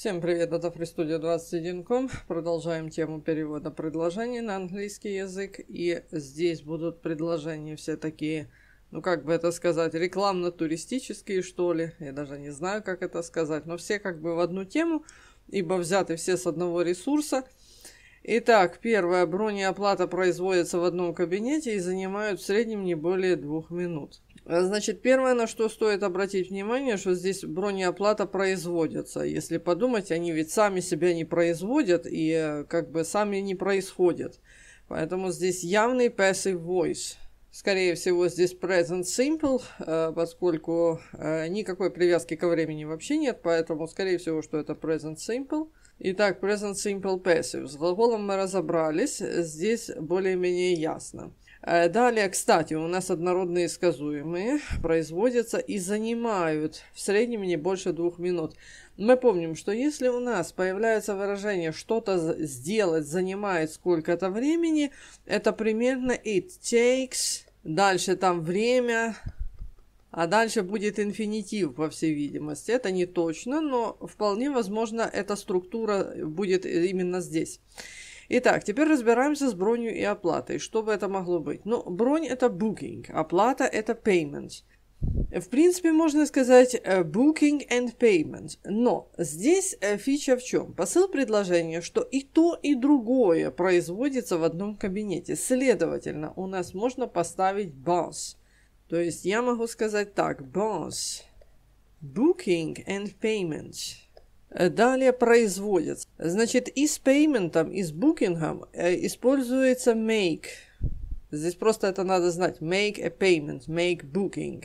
Всем привет, это FreeStudio21.com. Продолжаем тему перевода предложений на английский язык. И здесь будут предложения все такие, ну как бы это сказать, рекламно-туристические, что ли. Я даже не знаю, как это сказать. Но все как бы в одну тему, ибо взяты все с одного ресурса. Итак, первое. Бронеоплата производится в одном кабинете и занимают в среднем не более двух минут. А, значит, первое, на что стоит обратить внимание, что здесь бронеоплата производится. Если подумать, они ведь сами себя не производят и э, как бы сами не происходят. Поэтому здесь явный passive voice. Скорее всего, здесь present simple, э, поскольку э, никакой привязки ко времени вообще нет, поэтому, скорее всего, что это present simple. Итак, present simple passive. С глаголом мы разобрались, здесь более-менее ясно. Э, далее, кстати, у нас однородные сказуемые производятся и занимают в среднем не больше двух минут. Мы помним, что если у нас появляется выражение «что-то сделать занимает сколько-то времени», это примерно «it takes», дальше там «время», а дальше будет инфинитив, по всей видимости. Это не точно, но вполне возможно, эта структура будет именно здесь. Итак, теперь разбираемся с бронью и оплатой. Что бы это могло быть? Ну, бронь это booking, оплата это payment. В принципе, можно сказать э, booking and payment. Но здесь э, фича в чем? Посыл предложения, что и то, и другое производится в одном кабинете. Следовательно, у нас можно поставить boss. То есть я могу сказать так, boss, booking and payment. Э, далее производится. Значит, и с пейментом, и с букингом э, используется make. Здесь просто это надо знать. Make a payment, make booking.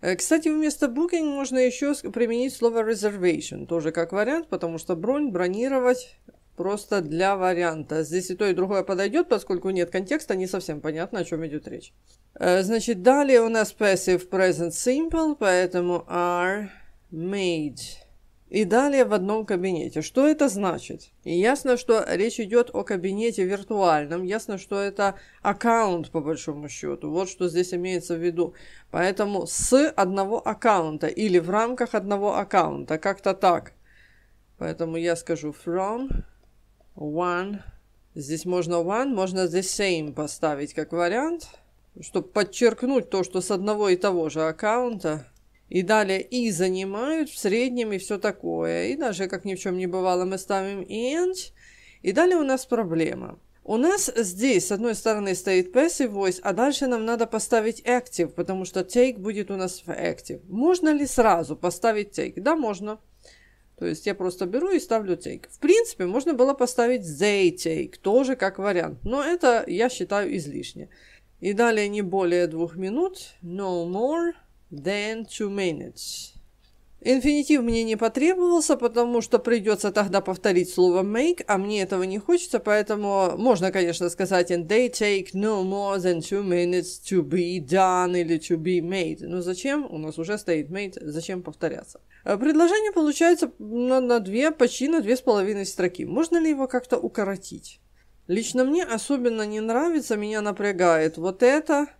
Э, кстати, вместо booking можно еще применить слово reservation, тоже как вариант, потому что бронь бронировать просто для варианта. Здесь и то, и другое подойдет, поскольку нет контекста, не совсем понятно, о чем идет речь. Значит, далее у нас passive present simple, поэтому are made и далее в одном кабинете. Что это значит? И ясно, что речь идет о кабинете виртуальном, ясно, что это аккаунт по большому счету, вот что здесь имеется в виду. Поэтому с одного аккаунта или в рамках одного аккаунта, как-то так. Поэтому я скажу from one, здесь можно one, можно the same поставить как вариант, чтобы подчеркнуть то, что с одного и того же аккаунта и далее и занимают в среднем и все такое. И даже как ни в чем не бывало мы ставим and. И далее у нас проблема. У нас здесь с одной стороны стоит passive voice, а дальше нам надо поставить active, потому что take будет у нас в active. Можно ли сразу поставить take? Да, можно. То есть я просто беру и ставлю take. В принципе, можно было поставить they take, тоже как вариант. Но это я считаю излишне. И далее не более двух минут. No more. Then to manage. Инфинитив мне не потребовался, потому что придется тогда повторить слово make, а мне этого не хочется, поэтому можно, конечно, сказать and they take no more than two minutes to be done или to be made. Но зачем? У нас уже стоит made, зачем повторяться? Э, предложение получается на, на две, почти на две с половиной строки. Можно ли его как-то укоротить? Лично мне особенно не нравится, меня напрягает вот это –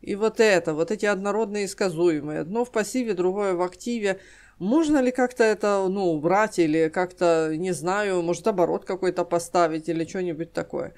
и вот это, вот эти однородные и сказуемые, одно в пассиве, другое в активе, можно ли как-то это, ну, убрать или как-то, не знаю, может, оборот какой-то поставить или что-нибудь такое.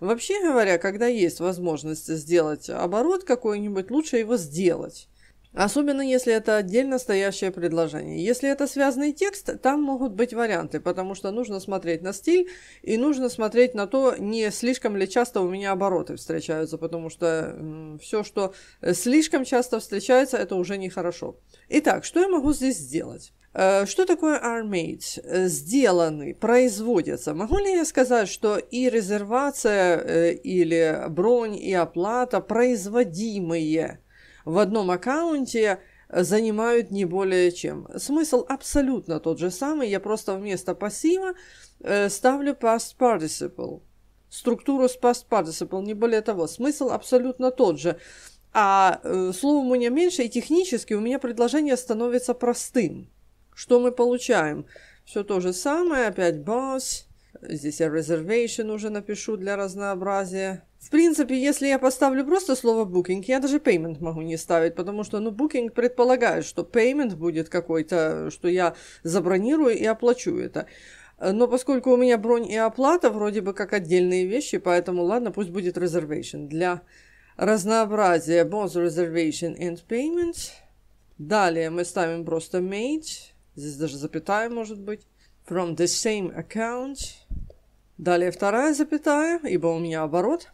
Вообще говоря, когда есть возможность сделать оборот какой-нибудь, лучше его сделать. Особенно, если это отдельно стоящее предложение. Если это связанный текст, там могут быть варианты, потому что нужно смотреть на стиль и нужно смотреть на то, не слишком ли часто у меня обороты встречаются, потому что все, что э, слишком часто встречается, это уже нехорошо. Итак, что я могу здесь сделать? Э, что такое are made? Э, Сделаны, производятся. Могу ли я сказать, что и резервация, или бронь, и оплата производимые? в одном аккаунте э, занимают не более чем. Смысл абсолютно тот же самый, я просто вместо пассива э, ставлю past participle. Структуру с past participle, не более того. Смысл абсолютно тот же. А э, слов у меня меньше, и технически у меня предложение становится простым. Что мы получаем? Все то же самое, опять boss, Здесь я reservation уже напишу для разнообразия. В принципе, если я поставлю просто слово booking, я даже payment могу не ставить, потому что, ну, booking предполагает, что payment будет какой-то, что я забронирую и оплачу это. Но поскольку у меня бронь и оплата вроде бы как отдельные вещи, поэтому ладно, пусть будет reservation для разнообразия. Both reservation and payment. Далее мы ставим просто made. Здесь даже запятая может быть from the same account. Далее вторая запятая, ибо у меня оборот.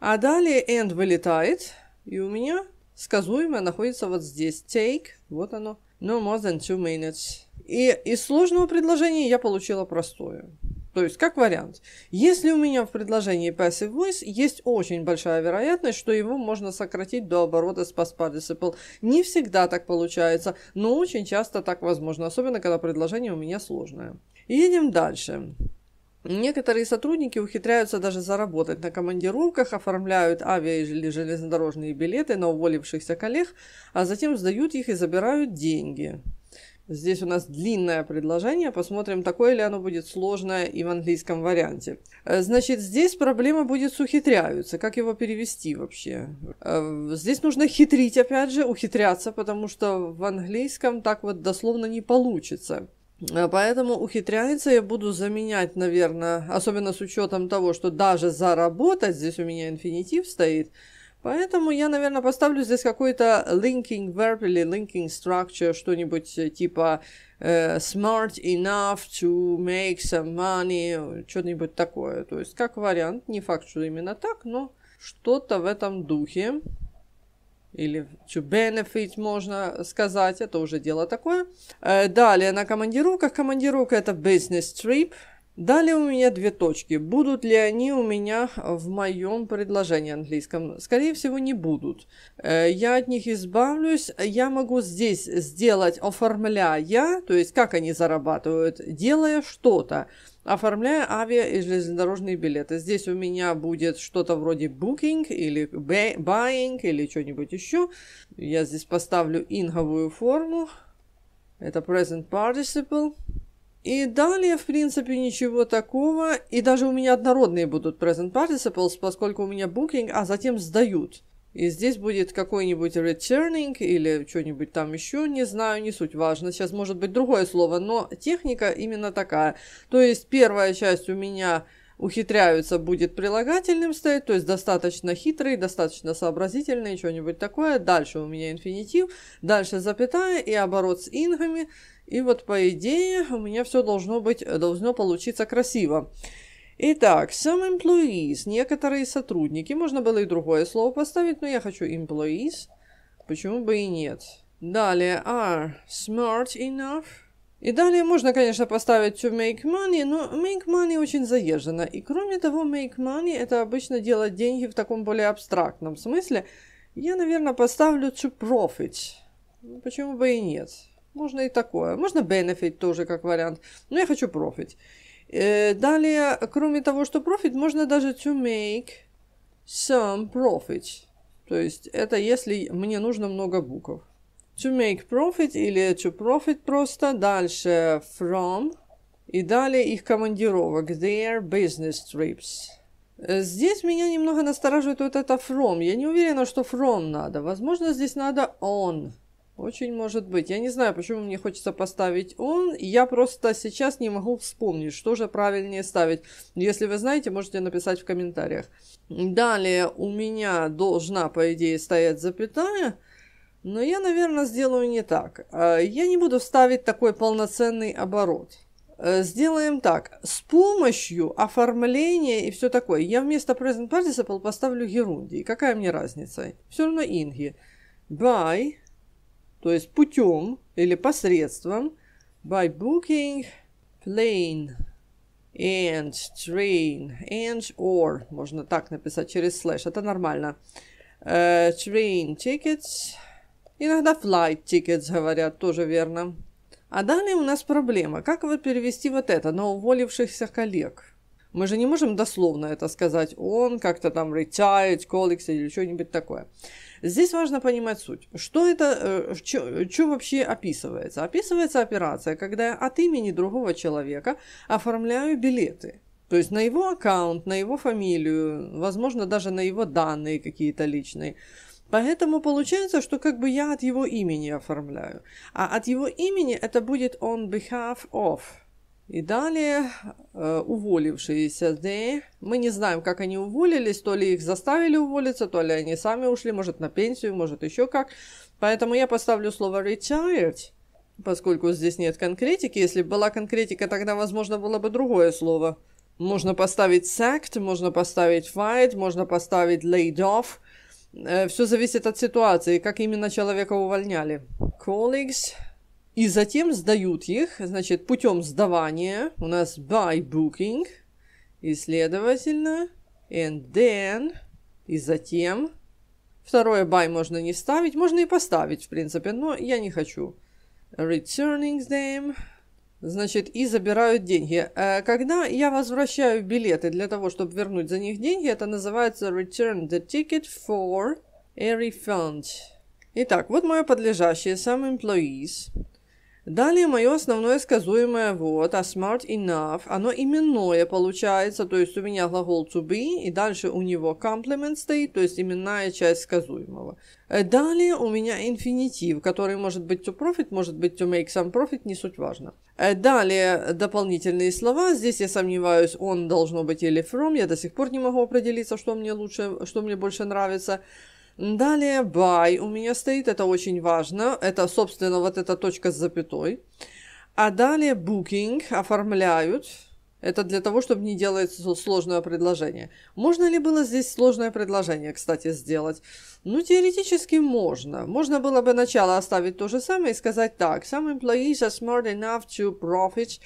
А далее and вылетает, и у меня сказуемое находится вот здесь. Take, вот оно, no more than two minutes. И из сложного предложения я получила простое. То есть, как вариант, если у меня в предложении passive voice, есть очень большая вероятность, что его можно сократить до оборота с past participle. Не всегда так получается, но очень часто так возможно, особенно когда предложение у меня сложное. Едем дальше. Некоторые сотрудники ухитряются даже заработать на командировках, оформляют авиа или железнодорожные билеты на уволившихся коллег, а затем сдают их и забирают деньги. Здесь у нас длинное предложение, посмотрим, такое ли оно будет сложное и в английском варианте. Э, значит, здесь проблема будет с ухитряются, как его перевести вообще. Э, здесь нужно хитрить, опять же, ухитряться, потому что в английском так вот дословно не получится. Э, поэтому ухитряется я буду заменять, наверное, особенно с учетом того, что даже заработать, здесь у меня инфинитив стоит, Поэтому я, наверное, поставлю здесь какой-то linking verb или linking structure, что-нибудь э, типа э, smart enough to make some money, что-нибудь такое. То есть, как вариант, не факт, что именно так, но что-то в этом духе. Или to benefit можно сказать, это уже дело такое. Э, далее, на командировках. Командировка это business trip – Далее у меня две точки. Будут ли они у меня в моем предложении английском? Скорее всего, не будут. Э, я от них избавлюсь. Я могу здесь сделать оформляя, то есть как они зарабатывают, делая что-то. Оформляя авиа и железнодорожные билеты. Здесь у меня будет что-то вроде booking или buying или что-нибудь еще. Я здесь поставлю инговую форму. Это present participle. И далее, в принципе, ничего такого. И даже у меня однородные будут present participles, поскольку у меня booking, а затем сдают. И здесь будет какой-нибудь returning или что-нибудь там еще, не знаю, не суть важно. Сейчас может быть другое слово, но техника именно такая. То есть первая часть у меня ухитряются будет прилагательным стоять, то есть достаточно хитрый, достаточно сообразительный, что-нибудь такое. Дальше у меня инфинитив, дальше запятая и оборот с ингами – и вот по идее у меня все должно быть, э, должно получиться красиво. Итак, some employees, некоторые сотрудники, можно было и другое слово поставить, но я хочу employees, почему бы и нет. Далее are smart enough. И далее можно, конечно, поставить to make money, но make money очень заезжено. И кроме того, make money это обычно делать деньги в таком более абстрактном смысле. Я, наверное, поставлю to profit. Почему бы и нет? Можно и такое. Можно benefit тоже как вариант. Но я хочу profit. Э, далее, кроме того, что profit, можно даже to make some profit. То есть это если мне нужно много букв. To make profit или to profit просто. Дальше from. И далее их командировок. Their business trips. Э, здесь меня немного настораживает вот это from. Я не уверена, что from надо. Возможно, здесь надо on. Очень может быть. Я не знаю, почему мне хочется поставить он. Я просто сейчас не могу вспомнить, что же правильнее ставить. Если вы знаете, можете написать в комментариях. Далее у меня должна, по идее, стоять запятая. Но я, наверное, сделаю не так. А, я не буду ставить такой полноценный оборот. Э, сделаем так. С помощью оформления и все такое. Я вместо present participle поставлю Герунди. Какая мне разница? Все равно Инги. By то есть путем или посредством, by booking plane and train and or, можно так написать через слэш, это нормально, uh, train tickets, иногда flight tickets говорят, тоже верно. А далее у нас проблема, как вот перевести вот это на уволившихся коллег – мы же не можем дословно это сказать. Он как-то там retired, colleagues или что-нибудь такое. Здесь важно понимать суть. Что это, э, что вообще описывается? Описывается операция, когда я от имени другого человека оформляю билеты. То есть на его аккаунт, на его фамилию, возможно, даже на его данные какие-то личные. Поэтому получается, что как бы я от его имени оформляю. А от его имени это будет on behalf of. И далее, э, уволившиеся They, мы не знаем, как они уволились, то ли их заставили уволиться, то ли они сами ушли, может на пенсию, может еще как. Поэтому я поставлю слово retired, поскольку здесь нет конкретики. Если была конкретика, тогда, возможно, было бы другое слово. Можно поставить sacked, можно поставить fired, можно поставить laid off. Э, все зависит от ситуации, как именно человека увольняли. Colleagues, и затем сдают их, значит, путем сдавания у нас by booking, и следовательно, and then, и затем. Второе by можно не ставить, можно и поставить, в принципе, но я не хочу. Returning them, значит, и забирают деньги. Э, когда я возвращаю билеты для того, чтобы вернуть за них деньги, это называется return the ticket for a refund. Итак, вот мое подлежащее, some employees. Далее мое основное сказуемое вот, а smart enough, оно именное получается, то есть у меня глагол to be, и дальше у него complement стоит, то есть именная часть сказуемого. Э, далее у меня инфинитив, который может быть to profit, может быть to make some profit, не суть важно. Э, далее дополнительные слова, здесь я сомневаюсь, он должно быть или from, я до сих пор не могу определиться, что мне лучше, что мне больше нравится. Далее by у меня стоит, это очень важно. Это, собственно, вот эта точка с запятой. А далее booking оформляют. Это для того, чтобы не делать сложное предложение. Можно ли было здесь сложное предложение, кстати, сделать? Ну, теоретически можно. Можно было бы начало оставить то же самое и сказать так. Some employees are smart enough to profit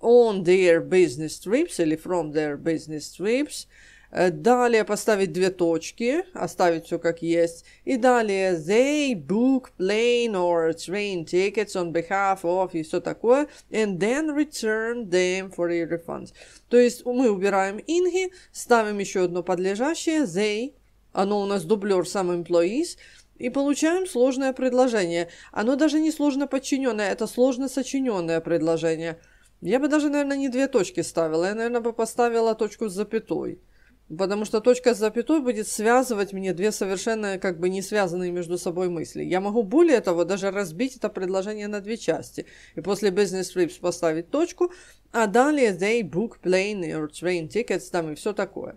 on their business trips или from their business trips. Э, далее поставить две точки, оставить все как есть. И далее they book plane or train tickets on behalf of и все такое. And then return them for a refund. То есть мы убираем инги, ставим еще одно подлежащее they. Оно у нас дублер some employees. И получаем сложное предложение. Оно даже не сложно подчиненное, это сложно сочиненное предложение. Я бы даже, наверное, не две точки ставила. Я, наверное, бы поставила точку с запятой. Потому что точка с запятой будет связывать мне две совершенно как бы не связанные между собой мысли. Я могу более того даже разбить это предложение на две части. И после business trips поставить точку, а далее they book plane or train tickets там и все такое.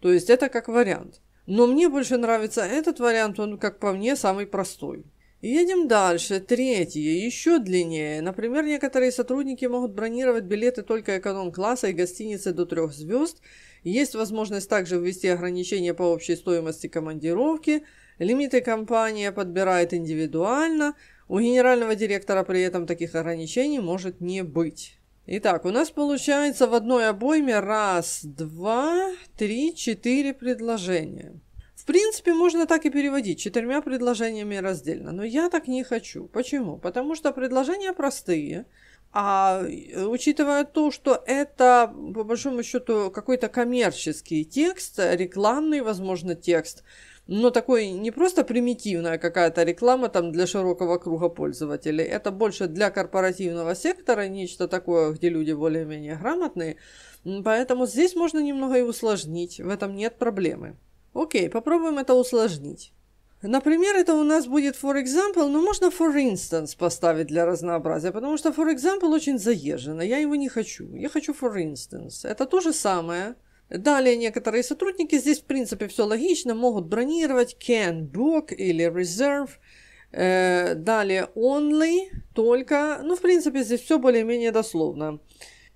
То есть это как вариант. Но мне больше нравится этот вариант, он как по мне самый простой. Едем дальше. Третье, еще длиннее. Например, некоторые сотрудники могут бронировать билеты только эконом-класса и гостиницы до трех звезд – есть возможность также ввести ограничения по общей стоимости командировки. Лимиты компания подбирает индивидуально. У генерального директора при этом таких ограничений может не быть. Итак, у нас получается в одной обойме раз, два, три, четыре предложения. В принципе, можно так и переводить четырьмя предложениями раздельно, но я так не хочу. Почему? Потому что предложения простые – а э, учитывая то, что это, по большому счету, какой-то коммерческий текст, рекламный, возможно, текст, но такой не просто примитивная какая-то реклама там для широкого круга пользователей, это больше для корпоративного сектора, нечто такое, где люди более-менее грамотные, поэтому здесь можно немного и усложнить, в этом нет проблемы. Окей, попробуем это усложнить. Например, это у нас будет for example, но ну, можно for instance поставить для разнообразия, потому что for example очень заезжено, я его не хочу. Я хочу for instance. Это то же самое. Далее некоторые сотрудники, здесь в принципе все логично, могут бронировать can book или reserve. Э, далее only, только, ну в принципе здесь все более-менее дословно.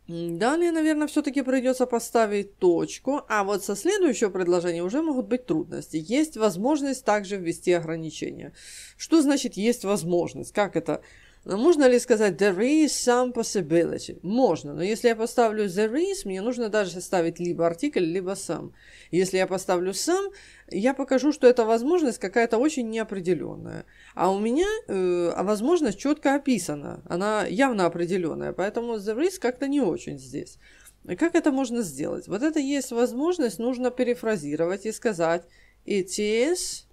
Далее, ну наверное, все-таки придется поставить точку, а вот со следующего предложения уже могут быть трудности. Есть возможность также ввести ограничения. Что значит есть возможность? Как это но Можно ли сказать there is some possibility? Можно, но если я поставлю there is, мне нужно даже составить либо артикль, либо сам. Если я поставлю сам, я покажу, что эта возможность какая-то очень неопределенная. А у меня э, возможность четко описана, она явно определенная, поэтому there is как-то не очень здесь. Как это можно сделать? Вот это есть возможность, нужно перефразировать и сказать it is,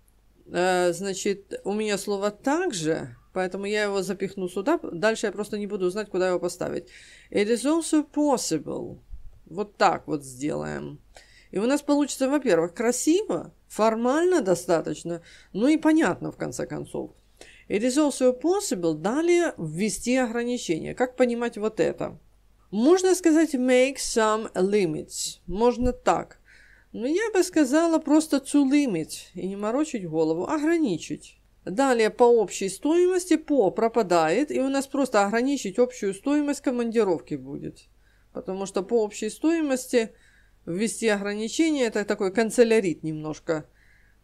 э, значит, у меня слово также Поэтому я его запихну сюда. Дальше я просто не буду знать, куда его поставить. It is also possible. Вот так вот сделаем. И у нас получится, во-первых, красиво, формально достаточно, ну и понятно, в конце концов. It is also possible далее ввести ограничения. Как понимать вот это? Можно сказать make some limits. Можно так. Но я бы сказала просто to limit и не морочить голову, ограничить. Далее по общей стоимости по пропадает, и у нас просто ограничить общую стоимость командировки будет. Потому что по общей стоимости ввести ограничение, это такой канцелярит немножко.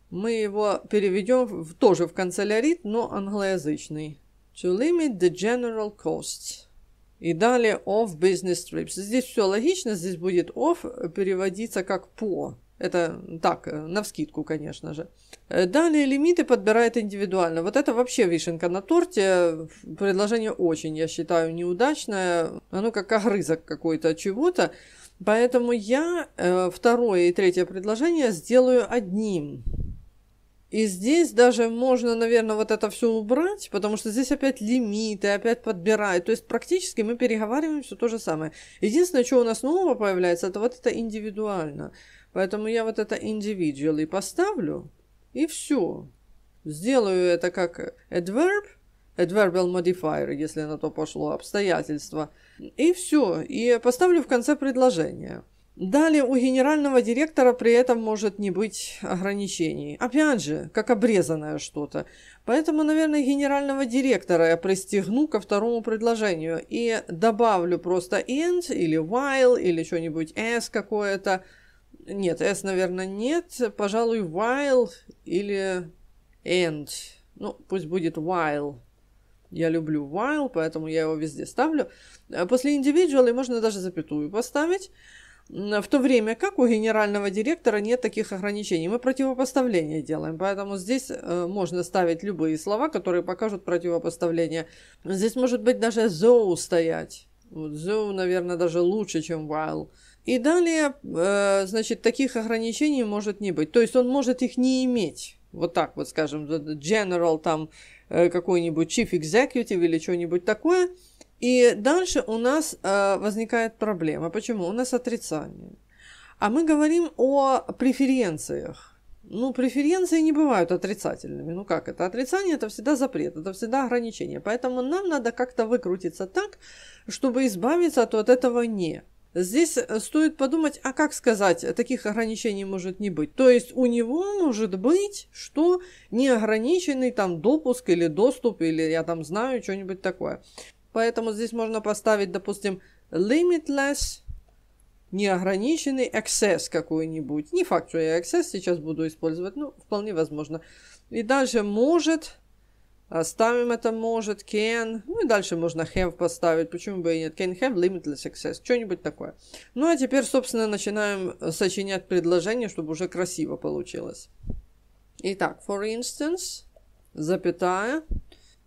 Мы его переведем в, тоже в канцелярит, но англоязычный. To limit the general costs. И далее off business trips. Здесь все логично, здесь будет off переводиться как по. Это так, э, навскидку, конечно же. Э, далее лимиты подбирает индивидуально. Вот это вообще вишенка на торте. Предложение очень, я считаю, неудачное. Оно как огрызок какой-то чего-то. Поэтому я э, второе и третье предложение сделаю одним. И здесь даже можно, наверное, вот это все убрать, потому что здесь опять лимиты, опять подбирают. То есть практически мы переговариваем все то же самое. Единственное, что у нас нового появляется, это вот это индивидуально. Поэтому я вот это individual и поставлю, и все. Сделаю это как adverb, adverbial modifier, если на то пошло обстоятельство и все. И поставлю в конце предложения. Далее у генерального директора при этом может не быть ограничений. Опять же, как обрезанное что-то. Поэтому, наверное, генерального директора я пристегну ко второму предложению и добавлю просто and или while или что-нибудь as какое-то, нет, S, наверное, нет. Пожалуй, while или end. Ну, пусть будет while. Я люблю while, поэтому я его везде ставлю. Э, после individual можно даже запятую поставить. В то время как у генерального директора нет таких ограничений. Мы противопоставление делаем, поэтому здесь э, можно ставить любые слова, которые покажут противопоставление. Здесь может быть даже though стоять. Вот though, наверное, даже лучше, чем while. И далее, э, значит, таких ограничений может не быть. То есть он может их не иметь. Вот так вот, скажем, general там э, какой-нибудь chief executive или что-нибудь такое. И дальше у нас э, возникает проблема. Почему? У нас отрицание. А мы говорим о преференциях. Ну, преференции не бывают отрицательными. Ну как это? Отрицание – это всегда запрет, это всегда ограничение. Поэтому нам надо как-то выкрутиться так, чтобы избавиться от вот этого «не». Здесь э, стоит подумать, а как сказать, таких ограничений может не быть. То есть у него может быть, что неограниченный там допуск или доступ, или я там знаю, что-нибудь такое. Поэтому здесь можно поставить, допустим, limitless, неограниченный access какой-нибудь. Не факт, что я access сейчас буду использовать, но вполне возможно. И дальше может а, ставим это может, can. Ну и дальше можно have поставить. Почему бы и нет? Can have limitless access. Что-нибудь такое. Ну а теперь, собственно, начинаем э, сочинять предложение, чтобы уже красиво получилось. Итак, for instance, запятая,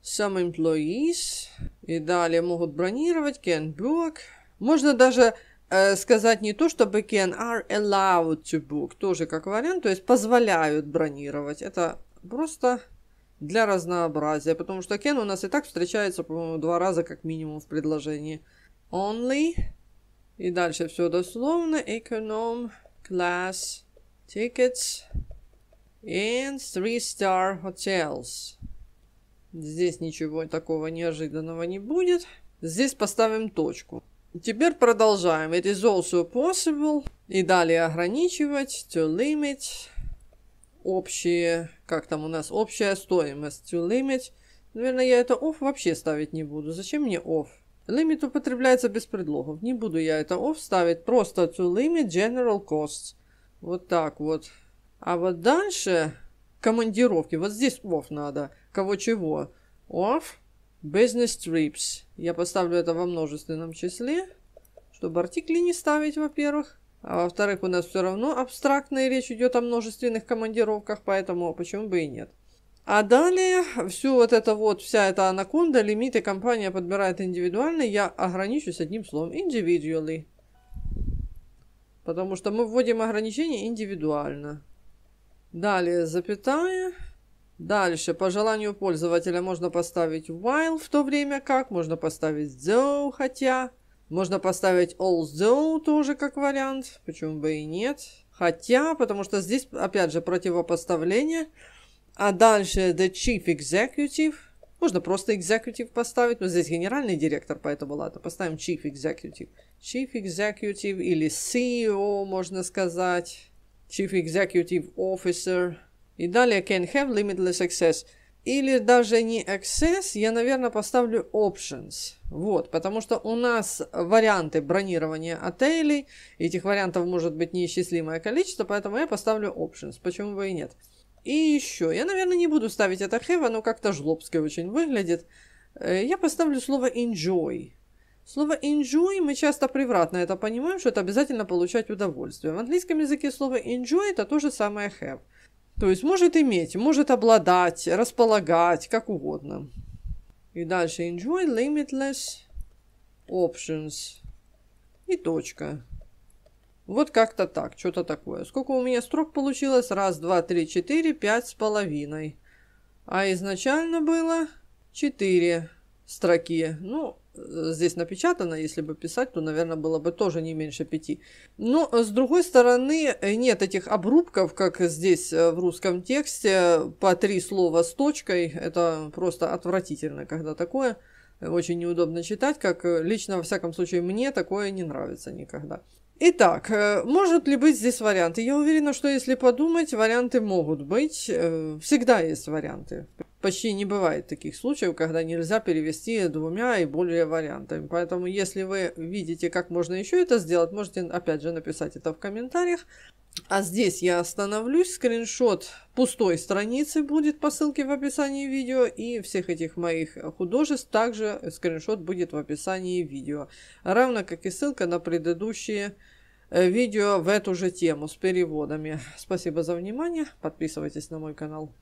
some employees. И далее могут бронировать, can book. Можно даже э, сказать не то, чтобы can are allowed to book. Тоже как вариант. То есть позволяют бронировать. Это просто для разнообразия, потому что can у нас и так встречается, по-моему, два раза как минимум в предложении. Only, и дальше все дословно, econom, class, tickets, and three-star hotels. Здесь ничего такого неожиданного не будет. Здесь поставим точку. Теперь продолжаем. It is also possible. И далее ограничивать, to limit, общие, как там у нас, общая стоимость to limit. Наверное, я это off вообще ставить не буду. Зачем мне off? Limit употребляется без предлогов. Не буду я это off ставить. Просто to limit general costs. Вот так вот. А вот дальше командировки. Вот здесь off надо. Кого чего. Off business trips. Я поставлю это во множественном числе, чтобы артикли не ставить, во-первых. А во-вторых, у нас все равно абстрактная речь идет о множественных командировках, поэтому почему бы и нет. А далее всю вот это вот, вся эта анаконда, лимиты компания подбирает индивидуально, я ограничусь одним словом, individually. Потому что мы вводим ограничения индивидуально. Далее запятая. Дальше, по желанию пользователя можно поставить while, в то время как, можно поставить though, хотя. Можно поставить all although тоже как вариант, почему бы и нет. Хотя, потому что здесь, опять же, противопоставление. А дальше the chief executive. Можно просто executive поставить, но здесь генеральный директор, поэтому ладно, поставим chief executive. Chief executive или CEO, можно сказать. Chief executive officer. И далее can have limitless access – или даже не Access, я, наверное, поставлю Options. Вот, потому что у нас варианты бронирования отелей, этих вариантов может быть неисчислимое количество, поэтому я поставлю Options, почему бы и нет. И еще, я, наверное, не буду ставить это have, оно как-то жлобски очень выглядит. Э, я поставлю слово enjoy. Слово enjoy мы часто превратно это понимаем, что это обязательно получать удовольствие. В английском языке слово enjoy это то же самое have. То есть может иметь, может обладать, располагать, как угодно. И дальше enjoy limitless options. И точка. Вот как-то так, что-то такое. Сколько у меня строк получилось? Раз, два, три, четыре, пять с половиной. А изначально было четыре строки. Ну, здесь напечатано, если бы писать, то, наверное, было бы тоже не меньше пяти. Но, э, с другой стороны, э, нет этих обрубков, как здесь э, в русском тексте, по три слова с точкой. Это просто отвратительно, когда такое. Очень неудобно читать, как лично, во всяком случае, мне такое не нравится никогда. Итак, может ли быть здесь варианты? Я уверена, что если подумать, варианты могут быть. Всегда есть варианты, в почти не бывает таких случаев, когда нельзя перевести двумя и более вариантами. Поэтому, если вы видите, как можно еще это сделать, можете, опять же, написать это в комментариях. А здесь я остановлюсь. Скриншот пустой страницы будет по ссылке в описании видео. И всех этих моих художеств также скриншот будет в описании видео. Равно как и ссылка на предыдущие э, видео в эту же тему с переводами. Спасибо за внимание. Подписывайтесь на мой канал.